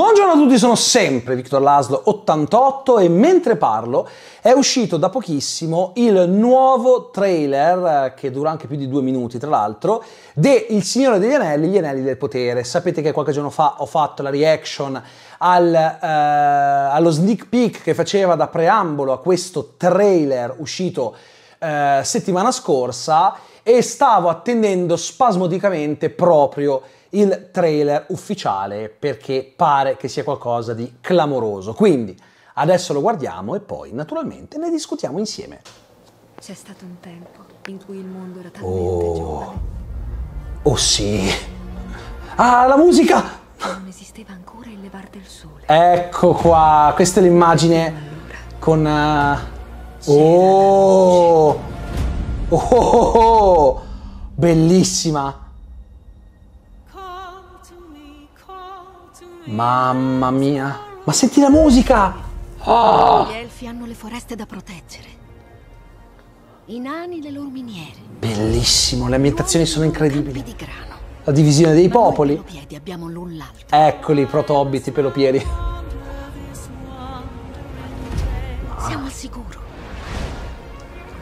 Buongiorno a tutti, sono sempre Victor Laslo 88 e mentre parlo è uscito da pochissimo il nuovo trailer eh, che dura anche più di due minuti tra l'altro de Il Signore degli Anelli, gli Anelli del Potere. Sapete che qualche giorno fa ho fatto la reaction al, eh, allo sneak peek che faceva da preambolo a questo trailer uscito eh, settimana scorsa e stavo attendendo spasmodicamente proprio il trailer ufficiale perché pare che sia qualcosa di clamoroso. Quindi adesso lo guardiamo e poi naturalmente ne discutiamo insieme. C'è stato un tempo in cui il mondo era talmente oh. giovane. Oh sì! Ah, la musica! Non esisteva ancora il levar del sole. Ecco qua, questa è l'immagine con... Uh... Oh. oh! Oh! oh, oh. Bellissima! Mamma mia. Ma senti la musica! Oh. Gli elfi hanno le foreste da proteggere. I nani le loro miniere. Bellissimo, le ambientazioni sono incredibili. Di grano. La divisione dei Ma popoli. Pelopiedi abbiamo l'un l'altro. Eccoli, protobbiti, pelopiedi. Siamo al sicuro.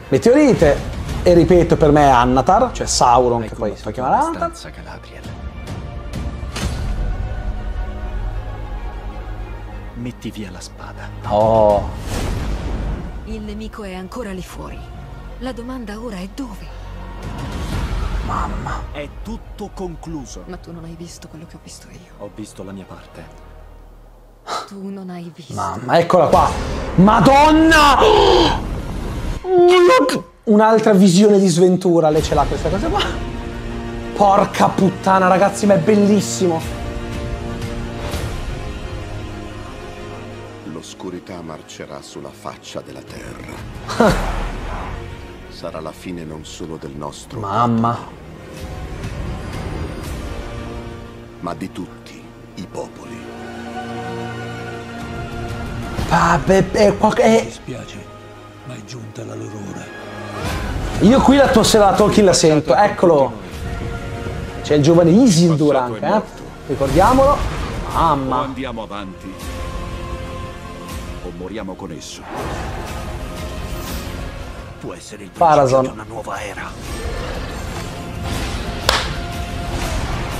Meteorite! E ripeto, per me è Annatar, cioè Sauron, che poi si può chiamare Annatar. Calabria, Metti via la spada. Oh. Il nemico è ancora lì fuori. La domanda ora è dove? Mamma. È tutto concluso. Ma tu non hai visto quello che ho visto io. Ho visto la mia parte. Tu non hai visto. Mamma, eccola qua. Madonna! Un'altra visione di sventura, lei ce l'ha questa cosa qua. Porca puttana, ragazzi, ma è bellissimo. l'oscurità marcerà sulla faccia della terra. Sarà la fine non solo del nostro... Mamma. ma di tutti i popoli. Vabbè, è qualche... Eh. Mi dispiace, ma è giunta la loro ora. Io qui la tua sera Tolkien la sento, eccolo. C'è il giovane Isildur anche, eh? Ricordiamolo. Mamma. O andiamo avanti o moriamo con esso. Può essere il Parason. di una nuova era.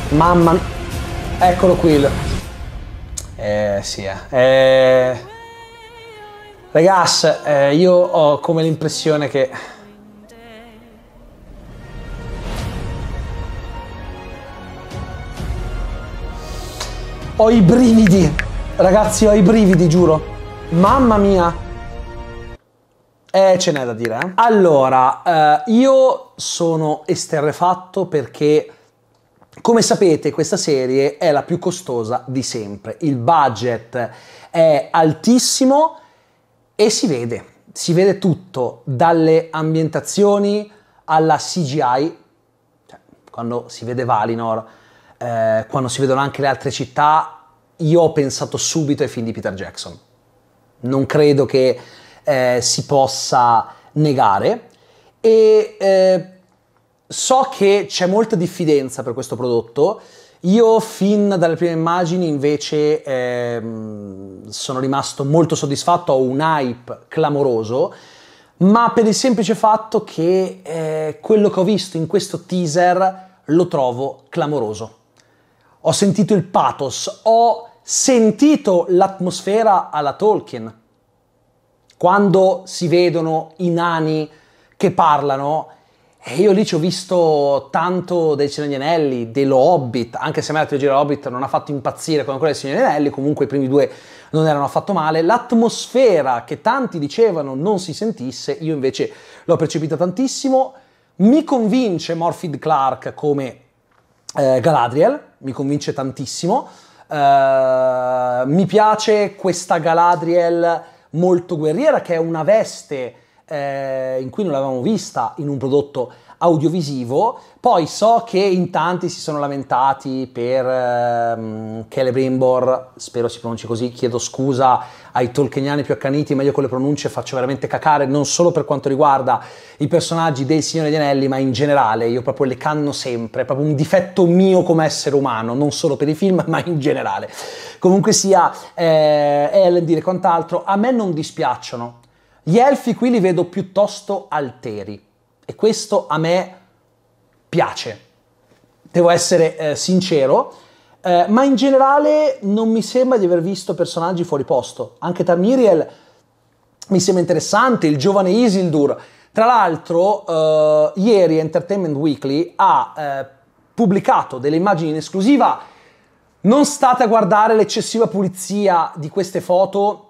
Mamma Eccolo qui Eh, sì, eh. eh... Ragazzi, eh, io ho come l'impressione che... Ho i brividi! Ragazzi, ho i brividi, giuro. Mamma mia! Eh, ce n'è da dire. Eh? Allora, eh, io sono esterrefatto perché, come sapete, questa serie è la più costosa di sempre. Il budget è altissimo e si vede. Si vede tutto, dalle ambientazioni alla CGI, cioè, quando si vede Valinor, eh, quando si vedono anche le altre città, io ho pensato subito ai film di Peter Jackson non credo che eh, si possa negare e eh, so che c'è molta diffidenza per questo prodotto. Io fin dalle prime immagini invece eh, sono rimasto molto soddisfatto, ho un hype clamoroso, ma per il semplice fatto che eh, quello che ho visto in questo teaser lo trovo clamoroso. Ho sentito il pathos, ho sentito l'atmosfera alla Tolkien. Quando si vedono i nani che parlano, e io lì ci ho visto tanto dei Signori Anelli, dello Hobbit, anche se a me la trilogia Hobbit non ha fatto impazzire come quella dei Signori Anelli, comunque i primi due non erano affatto male. L'atmosfera che tanti dicevano non si sentisse, io invece l'ho percepita tantissimo. Mi convince Morphid Clark come eh, Galadriel, mi convince tantissimo eh, mi piace questa Galadriel molto guerriera che è una veste eh, in cui non l'avevamo vista in un prodotto audiovisivo. Poi so che in tanti si sono lamentati per ehm, Kele Brimbor, spero si pronunci così, chiedo scusa ai tolkeniani più accaniti, ma io con le pronunce faccio veramente cacare, non solo per quanto riguarda i personaggi del Signore di Anelli, ma in generale, io proprio le canno sempre, è proprio un difetto mio come essere umano, non solo per i film, ma in generale. Comunque sia, eh, Ellen dire quant'altro, a me non dispiacciono gli elfi qui li vedo piuttosto alteri e questo a me piace. Devo essere eh, sincero, eh, ma in generale non mi sembra di aver visto personaggi fuori posto. Anche Tamiriel mi sembra interessante, il giovane Isildur. Tra l'altro, eh, ieri Entertainment Weekly ha eh, pubblicato delle immagini in esclusiva. Non state a guardare l'eccessiva pulizia di queste foto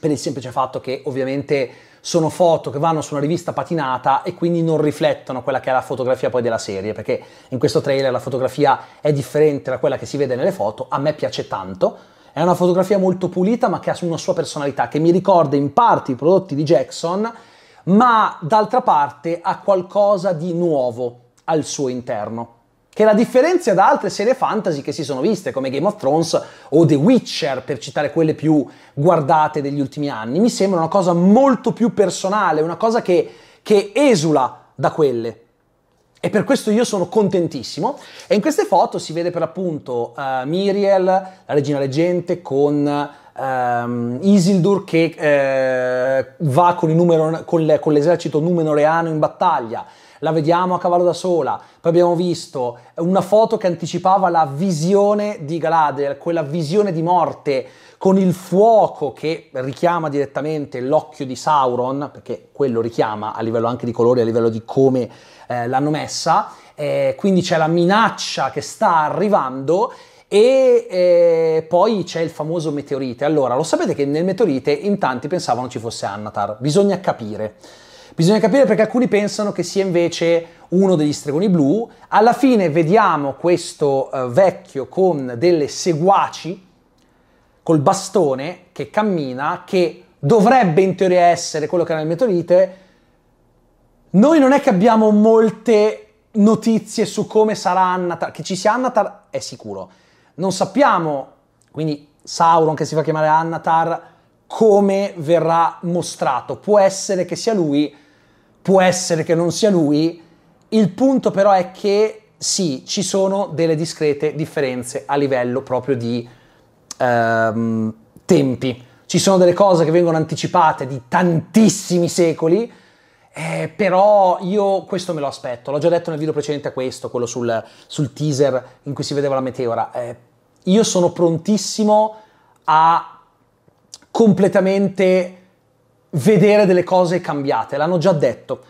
per il semplice fatto che ovviamente sono foto che vanno su una rivista patinata e quindi non riflettono quella che è la fotografia poi della serie, perché in questo trailer la fotografia è differente da quella che si vede nelle foto, a me piace tanto, è una fotografia molto pulita ma che ha una sua personalità, che mi ricorda in parte i prodotti di Jackson, ma d'altra parte ha qualcosa di nuovo al suo interno che la differenzia da altre serie fantasy che si sono viste, come Game of Thrones o The Witcher, per citare quelle più guardate degli ultimi anni, mi sembra una cosa molto più personale, una cosa che, che esula da quelle. E per questo io sono contentissimo. E in queste foto si vede per appunto uh, Miriel, la regina leggente, con um, Isildur che uh, va con, numero, con, le, con l'esercito numenoreano in battaglia la vediamo a cavallo da sola, poi abbiamo visto una foto che anticipava la visione di Galadriel, quella visione di morte con il fuoco che richiama direttamente l'occhio di Sauron, perché quello richiama a livello anche di colori, a livello di come eh, l'hanno messa, eh, quindi c'è la minaccia che sta arrivando e eh, poi c'è il famoso meteorite. Allora, lo sapete che nel meteorite in tanti pensavano ci fosse Annatar, bisogna capire. Bisogna capire perché alcuni pensano che sia invece uno degli stregoni blu. Alla fine vediamo questo eh, vecchio con delle seguaci, col bastone, che cammina, che dovrebbe in teoria essere quello che era il meteorite. Noi non è che abbiamo molte notizie su come sarà Annatar, che ci sia Annatar è sicuro. Non sappiamo, quindi Sauron che si fa chiamare Annatar, come verrà mostrato. Può essere che sia lui, può essere che non sia lui, il punto però è che sì, ci sono delle discrete differenze a livello proprio di ehm, tempi. Ci sono delle cose che vengono anticipate di tantissimi secoli, eh, però io questo me lo aspetto, l'ho già detto nel video precedente a questo, quello sul, sul teaser in cui si vedeva la meteora. Eh, io sono prontissimo a completamente vedere delle cose cambiate, l'hanno già detto.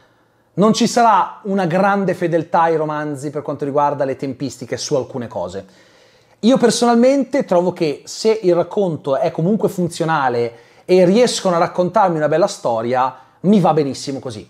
Non ci sarà una grande fedeltà ai romanzi per quanto riguarda le tempistiche su alcune cose. Io personalmente trovo che se il racconto è comunque funzionale e riescono a raccontarmi una bella storia, mi va benissimo così.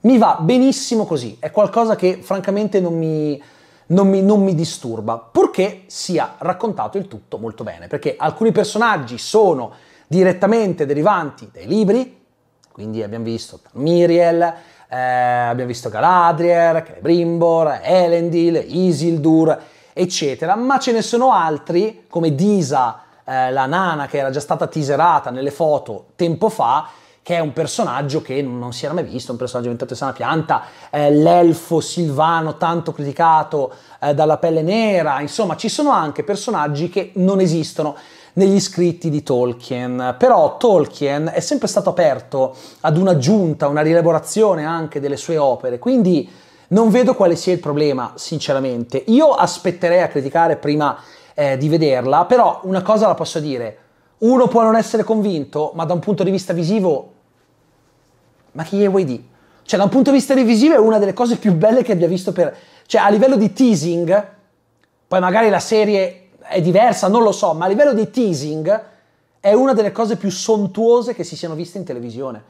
Mi va benissimo così, è qualcosa che francamente non mi, non mi, non mi disturba, purché sia raccontato il tutto molto bene, perché alcuni personaggi sono direttamente derivanti dai libri, quindi abbiamo visto Miriel, eh, abbiamo visto Galadriel, Celebrimbor, Elendil, Isildur, eccetera, ma ce ne sono altri come Disa, eh, la nana che era già stata teaserata nelle foto tempo fa, che è un personaggio che non si era mai visto, un personaggio inventato in sana pianta, eh, l'elfo Silvano tanto criticato eh, dalla pelle nera, insomma ci sono anche personaggi che non esistono negli scritti di Tolkien. Però Tolkien è sempre stato aperto ad un'aggiunta, una rielaborazione anche delle sue opere, quindi non vedo quale sia il problema, sinceramente. Io aspetterei a criticare prima eh, di vederla, però una cosa la posso dire. Uno può non essere convinto, ma da un punto di vista visivo... Ma chi è WD? Cioè, da un punto di vista visivo è una delle cose più belle che abbia visto per... Cioè, a livello di teasing, poi magari la serie è diversa, non lo so, ma a livello di teasing è una delle cose più sontuose che si siano viste in televisione.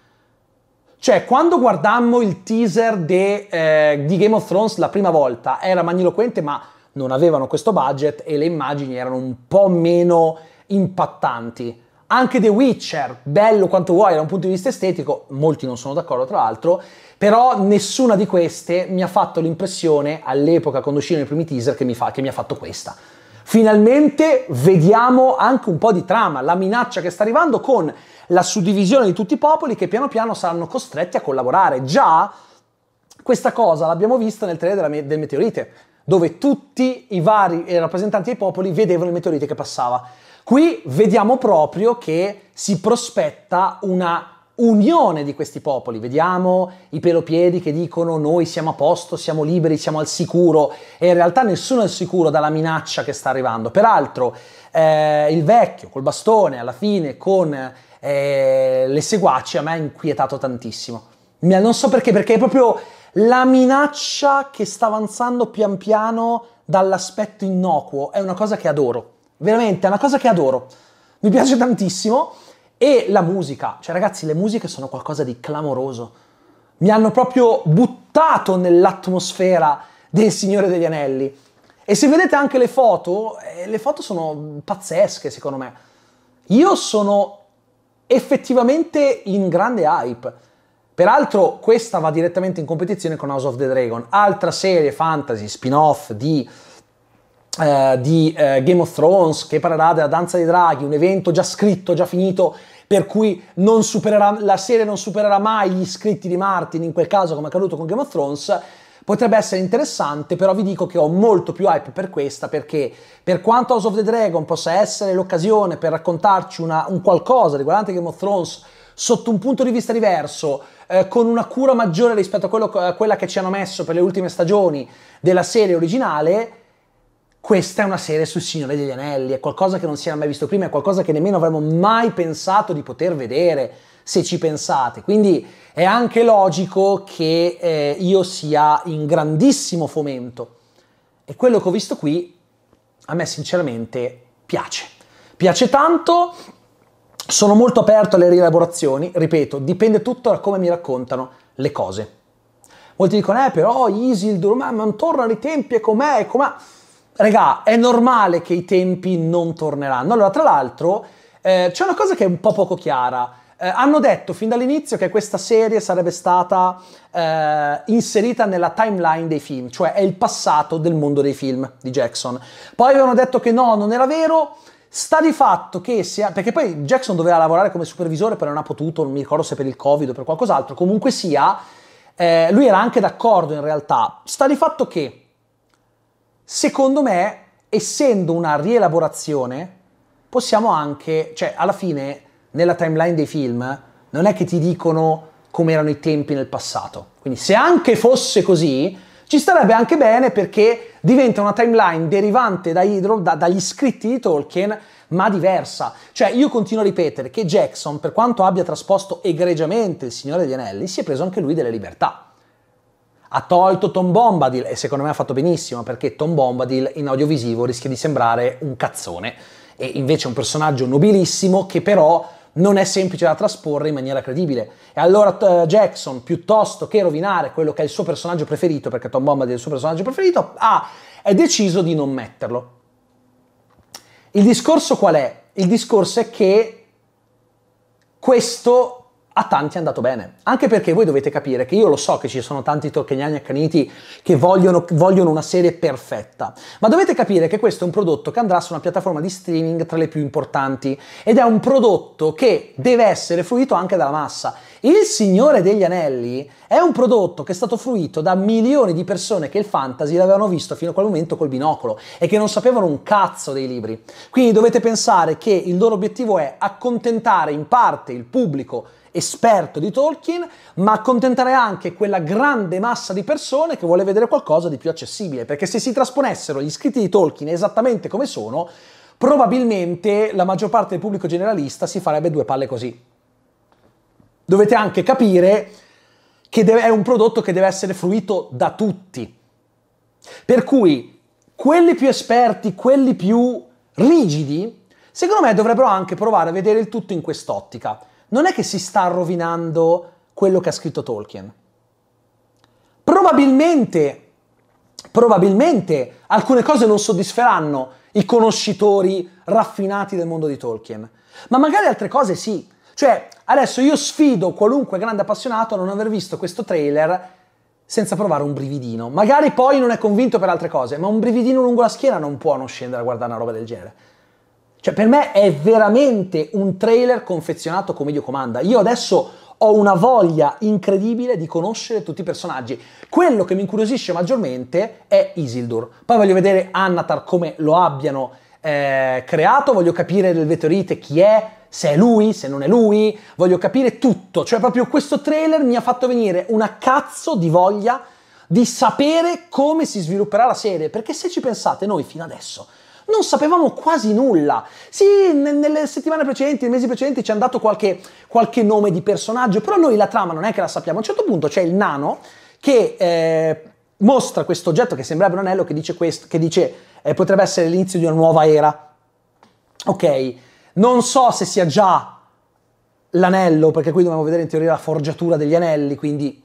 Cioè, quando guardammo il teaser de, eh, di Game of Thrones la prima volta, era magniloquente, ma non avevano questo budget e le immagini erano un po' meno impattanti. Anche The Witcher, bello quanto vuoi da un punto di vista estetico, molti non sono d'accordo tra l'altro, però nessuna di queste mi ha fatto l'impressione all'epoca quando uscirono i primi teaser che mi, fa, che mi ha fatto questa. Finalmente vediamo anche un po' di trama, la minaccia che sta arrivando con la suddivisione di tutti i popoli che piano piano saranno costretti a collaborare. Già questa cosa l'abbiamo vista nel trailer me- del meteorite, dove tutti i vari eh, rappresentanti dei popoli vedevano il meteorite che passava. Qui vediamo proprio che si prospetta una unione di questi popoli. Vediamo i pelopiedi che dicono noi siamo a posto, siamo liberi, siamo al sicuro e in realtà nessuno è al sicuro dalla minaccia che sta arrivando. Peraltro eh, il vecchio col bastone alla fine con eh, le seguaci a me ha inquietato tantissimo. Non so perché, perché è proprio la minaccia che sta avanzando pian piano dall'aspetto innocuo. È una cosa che adoro, veramente è una cosa che adoro. Mi piace tantissimo. E la musica, cioè ragazzi le musiche sono qualcosa di clamoroso. Mi hanno proprio buttato nell'atmosfera del Signore degli Anelli. E se vedete anche le foto, eh, le foto sono pazzesche secondo me. Io sono effettivamente in grande hype. Peraltro questa va direttamente in competizione con House of the Dragon, altra serie fantasy spin-off di eh, di eh, Game of Thrones che parlerà della danza dei draghi, un evento già scritto, già finito, per cui supererà, la serie non supererà mai gli iscritti di Martin, in quel caso come è accaduto con Game of Thrones, potrebbe essere interessante, però vi dico che ho molto più hype per questa perché per quanto House of the Dragon possa essere l'occasione per raccontarci una, un qualcosa riguardante Game of Thrones sotto un punto di vista diverso, eh, con una cura maggiore rispetto a, quello, a quella che ci hanno messo per le ultime stagioni della serie originale, questa è una serie sul Signore degli Anelli, è qualcosa che non si era mai visto prima, è qualcosa che nemmeno avremmo mai pensato di poter vedere se ci pensate. Quindi è anche logico che eh, io sia in grandissimo fomento. E quello che ho visto qui a me sinceramente piace. Piace tanto, sono molto aperto alle rielaborazioni, ripeto, dipende tutto da come mi raccontano le cose. Molti dicono, eh però Isildur, ma non torna i tempi e com'è, e com'è... Regà, è normale che i tempi non torneranno. Allora, tra l'altro, eh, c'è una cosa che è un po' poco chiara. Eh, hanno detto fin dall'inizio che questa serie sarebbe stata eh, inserita nella timeline dei film, cioè è il passato del mondo dei film di Jackson. Poi avevano detto che no, non era vero. Sta di fatto che sia. Perché poi Jackson doveva lavorare come supervisore, però non ha potuto, non mi ricordo se per il Covid o per qualcos'altro. Comunque sia, eh, lui era anche d'accordo in realtà. Sta di fatto che Secondo me, essendo una rielaborazione, possiamo anche, cioè alla fine nella timeline dei film non è che ti dicono come erano i tempi nel passato. Quindi se anche fosse così, ci starebbe anche bene perché diventa una timeline derivante da Hydro, da, dagli scritti di Tolkien, ma diversa. Cioè, io continuo a ripetere che Jackson, per quanto abbia trasposto egregiamente il Signore degli Anelli, si è preso anche lui delle libertà. Ha tolto Tom Bombadil e secondo me ha fatto benissimo perché Tom Bombadil in audiovisivo rischia di sembrare un cazzone e invece è un personaggio nobilissimo che però non è semplice da trasporre in maniera credibile. E allora uh, Jackson, piuttosto che rovinare quello che è il suo personaggio preferito, perché Tom Bombadil è il suo personaggio preferito, ha ah, deciso di non metterlo. Il discorso qual è? Il discorso è che questo a tanti è andato bene. Anche perché voi dovete capire che io lo so che ci sono tanti tolkieniani accaniti che vogliono, vogliono, una serie perfetta, ma dovete capire che questo è un prodotto che andrà su una piattaforma di streaming tra le più importanti ed è un prodotto che deve essere fruito anche dalla massa. Il Signore degli Anelli è un prodotto che è stato fruito da milioni di persone che il fantasy l'avevano visto fino a quel momento col binocolo e che non sapevano un cazzo dei libri. Quindi dovete pensare che il loro obiettivo è accontentare in parte il pubblico esperto di Tolkien, ma accontentare anche quella grande massa di persone che vuole vedere qualcosa di più accessibile, perché se si trasponessero gli scritti di Tolkien esattamente come sono, probabilmente la maggior parte del pubblico generalista si farebbe due palle così dovete anche capire che è un prodotto che deve essere fruito da tutti. Per cui quelli più esperti, quelli più rigidi, secondo me dovrebbero anche provare a vedere il tutto in quest'ottica. Non è che si sta rovinando quello che ha scritto Tolkien. Probabilmente, probabilmente alcune cose non soddisferanno i conoscitori raffinati del mondo di Tolkien, ma magari altre cose sì. Cioè, adesso io sfido qualunque grande appassionato a non aver visto questo trailer senza provare un brividino. Magari poi non è convinto per altre cose, ma un brividino lungo la schiena non può non scendere a guardare una roba del genere. Cioè, per me è veramente un trailer confezionato come Dio comanda. Io adesso ho una voglia incredibile di conoscere tutti i personaggi. Quello che mi incuriosisce maggiormente è Isildur. Poi voglio vedere Annatar come lo abbiano eh, creato, voglio capire del Vetorite chi è, se è lui, se non è lui, voglio capire tutto. Cioè proprio questo trailer mi ha fatto venire una cazzo di voglia di sapere come si svilupperà la serie, perché se ci pensate noi fino adesso non sapevamo quasi nulla. Sì, nelle settimane precedenti, nei mesi precedenti ci hanno dato qualche, qualche nome di personaggio, però noi la trama non è che la sappiamo. A un certo punto c'è il nano che eh, mostra questo oggetto che sembrerebbe un anello che dice, questo, che dice eh, potrebbe essere l'inizio di una nuova era. Ok, non so se sia già l'anello, perché qui dobbiamo vedere in teoria la forgiatura degli anelli, quindi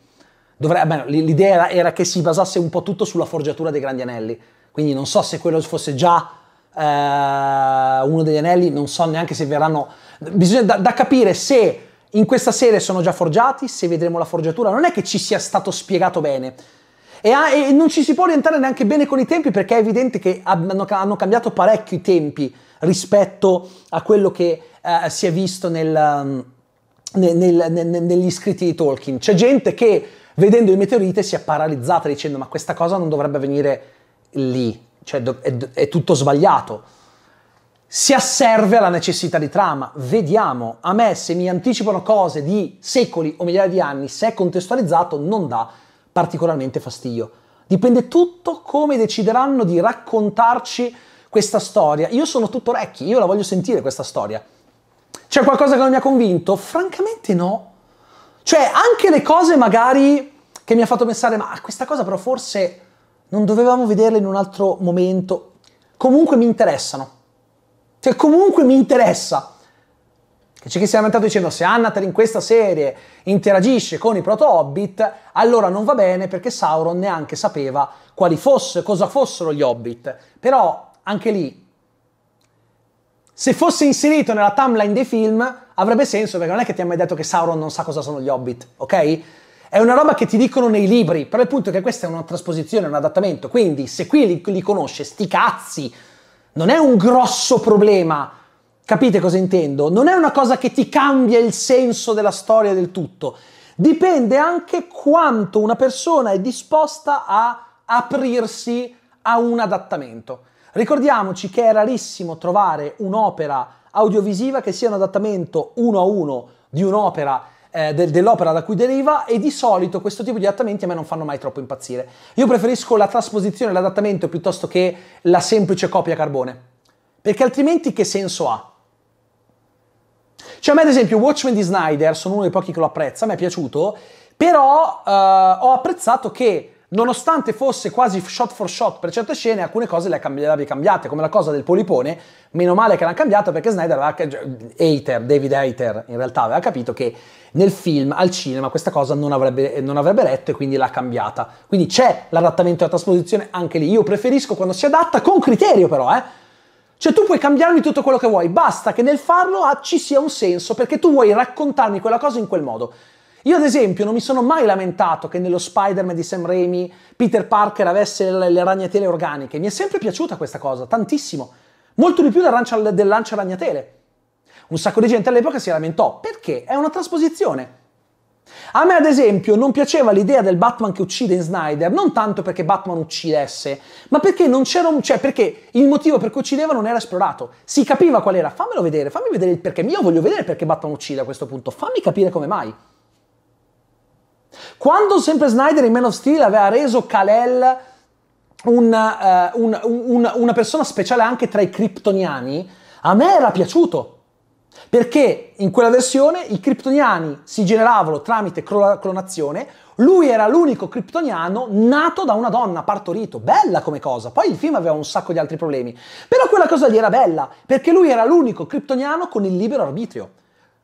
dovrebbe, ah, l'idea era che si basasse un po' tutto sulla forgiatura dei grandi anelli. Quindi non so se quello fosse già eh, uno degli anelli, non so neanche se verranno... Bisogna da, da capire se in questa serie sono già forgiati, se vedremo la forgiatura. Non è che ci sia stato spiegato bene. E, ha, e, non ci si può orientare neanche bene con i tempi perché è evidente che hanno, hanno cambiato parecchio i tempi rispetto a quello che eh, si è visto nel, um, nel, nel, negli scritti di Tolkien. C'è gente che vedendo i meteorite si è paralizzata dicendo ma questa cosa non dovrebbe venire lì, cioè è, è tutto sbagliato si asserve alla necessità di trama. Vediamo, a me se mi anticipano cose di secoli o migliaia di anni, se è contestualizzato, non dà particolarmente fastidio. Dipende tutto come decideranno di raccontarci questa storia. Io sono tutto orecchi, io la voglio sentire questa storia. C'è qualcosa che non mi ha convinto? Francamente no. Cioè, anche le cose magari che mi ha fatto pensare, ma questa cosa però forse non dovevamo vederla in un altro momento, comunque mi interessano. Cioè, comunque mi interessa. Che c'è chi si è lamentato dicendo se Annatar in questa serie interagisce con i proto-hobbit, allora non va bene perché Sauron neanche sapeva quali fosse, cosa fossero gli hobbit. Però anche lì, se fosse inserito nella timeline dei film, avrebbe senso, perché non è che ti ha mai detto che Sauron non sa cosa sono gli Hobbit, ok? È una roba che ti dicono nei libri, però il punto è che questa è una trasposizione, un adattamento, quindi se qui li, li conosce, sti cazzi, non è un grosso problema, capite cosa intendo? Non è una cosa che ti cambia il senso della storia del tutto, dipende anche quanto una persona è disposta a aprirsi a un adattamento. Ricordiamoci che è rarissimo trovare un'opera audiovisiva che sia un adattamento uno a uno di un'opera eh, del, dell'opera da cui deriva e di solito questo tipo di adattamenti a me non fanno mai troppo impazzire. Io preferisco la trasposizione, l'adattamento piuttosto che la semplice copia a carbone, perché altrimenti che senso ha? Cioè a me ad esempio Watchmen di Snyder, sono uno dei pochi che lo apprezza, mi è piaciuto, però eh, ho apprezzato che nonostante fosse quasi shot for shot per certe scene, alcune cose le, cambi- cambiate, come la cosa del polipone, meno male che l'ha cambiata perché Snyder aveva, cioè, Hater, David Hater in realtà aveva capito che nel film, al cinema, questa cosa non avrebbe, non avrebbe letto e quindi l'ha cambiata. Quindi c'è l'adattamento e la trasposizione anche lì. Io preferisco quando si adatta con criterio però, eh. Cioè tu puoi cambiarmi tutto quello che vuoi, basta che nel farlo ah, ci sia un senso, perché tu vuoi raccontarmi quella cosa in quel modo. Io ad esempio non mi sono mai lamentato che nello Spider-Man di Sam Raimi Peter Parker avesse le, le ragnatele organiche, mi è sempre piaciuta questa cosa, tantissimo, molto di più del lancia, del lancia ragnatele. Un sacco di gente all'epoca si lamentò, perché è una trasposizione. A me ad esempio non piaceva l'idea del Batman che uccide in Snyder, non tanto perché Batman uccidesse, ma perché non c'era un... cioè perché il motivo per cui uccideva non era esplorato. Si capiva qual era, fammelo vedere, fammi vedere il perché, io voglio vedere perché Batman uccide a questo punto, fammi capire come mai. Quando sempre Snyder in Man of Steel aveva reso Kalel una, eh, uh, un, un, una persona speciale anche tra i kryptoniani, a me era piaciuto. Perché in quella versione i kryptoniani si generavano tramite clonazione, lui era l'unico kryptoniano nato da una donna, partorito. Bella come cosa. Poi il film aveva un sacco di altri problemi. Però quella cosa lì era bella, perché lui era l'unico kryptoniano con il libero arbitrio.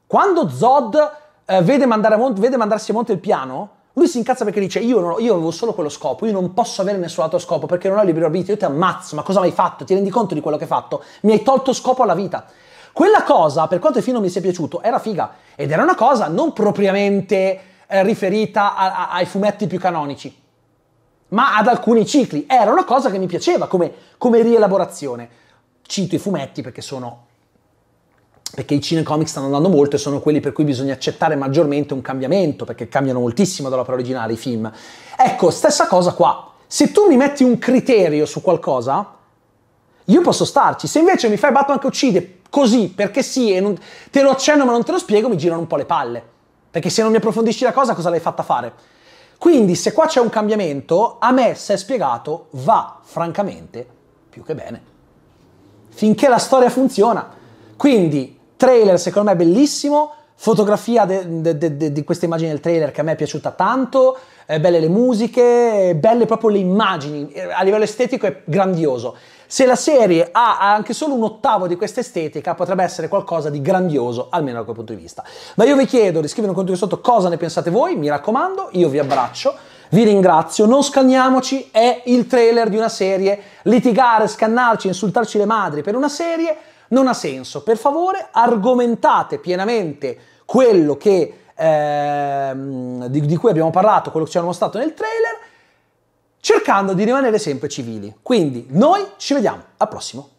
Quando Zod eh, vede, mont- vede, mandarsi a monte il piano, lui si incazza perché dice io, non, io, avevo solo quello scopo, io non posso avere nessun altro scopo perché non ho libero arbitrio, io ti ammazzo, ma cosa mi hai fatto? Ti rendi conto di quello che hai fatto? Mi hai tolto scopo alla vita. Quella cosa, per quanto il film mi sia piaciuto, era figa ed era una cosa non propriamente eh, riferita a, a, ai fumetti più canonici, ma ad alcuni cicli. Era una cosa che mi piaceva come, come rielaborazione. Cito i fumetti perché sono perché i cinecomics stanno andando molto e sono quelli per cui bisogna accettare maggiormente un cambiamento, perché cambiano moltissimo dall'opera originale i film. Ecco, stessa cosa qua. Se tu mi metti un criterio su qualcosa, io posso starci. Se invece mi fai Batman che uccide così, perché sì, e non, te lo accenno ma non te lo spiego, mi girano un po' le palle. Perché se non mi approfondisci la cosa, cosa l'hai fatta fare? Quindi, se qua c'è un cambiamento, a me, se è spiegato, va francamente più che bene. Finché la storia funziona. Quindi, Trailer secondo me bellissimo, fotografia di questa immagine del trailer che a me è piaciuta tanto, eh, belle le musiche, belle proprio le immagini, a livello estetico è grandioso. Se la serie ha anche solo un ottavo di questa estetica, potrebbe essere qualcosa di grandioso, almeno da quel punto di vista. Ma io vi chiedo di scrivere un commento sotto cosa ne pensate voi, mi raccomando, io vi abbraccio, vi ringrazio, non scanniamoci, è il trailer di una serie, litigare, scannarci, insultarci le madri per una serie non ha senso. Per favore, argomentate pienamente quello che, ehm, di, di, cui abbiamo parlato, quello che ci hanno mostrato nel trailer, cercando di rimanere sempre civili. Quindi noi ci vediamo al prossimo